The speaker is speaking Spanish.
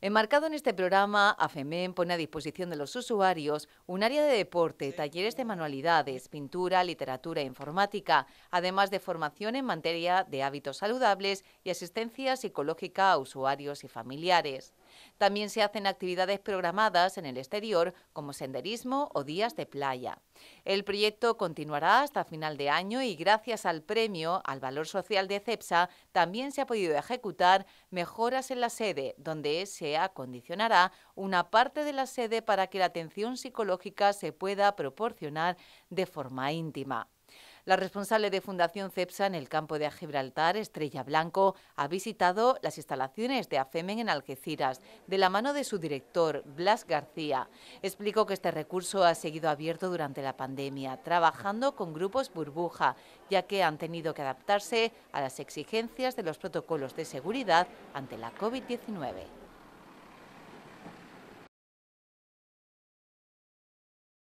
Enmarcado en este programa, AFEMEN pone a disposición de los usuarios un área de deporte, talleres de manualidades, pintura, literatura e informática, además de formación en materia de hábitos saludables y asistencia psicológica a usuarios y familiares. También se hacen actividades programadas en el exterior, como senderismo o días de playa. El proyecto continuará hasta final de año y gracias al premio al valor social de CEPSA también se ha podido ejecutar mejoras en la sede, donde se acondicionará una parte de la sede para que la atención psicológica se pueda proporcionar de forma íntima. La responsable de Fundación CEPSA en el campo de Gibraltar, Estrella Blanco, ha visitado las instalaciones de AFEMEN en Algeciras, de la mano de su director, Blas García. Explicó que este recurso ha seguido abierto durante la pandemia, trabajando con grupos burbuja, ya que han tenido que adaptarse a las exigencias de los protocolos de seguridad ante la COVID-19.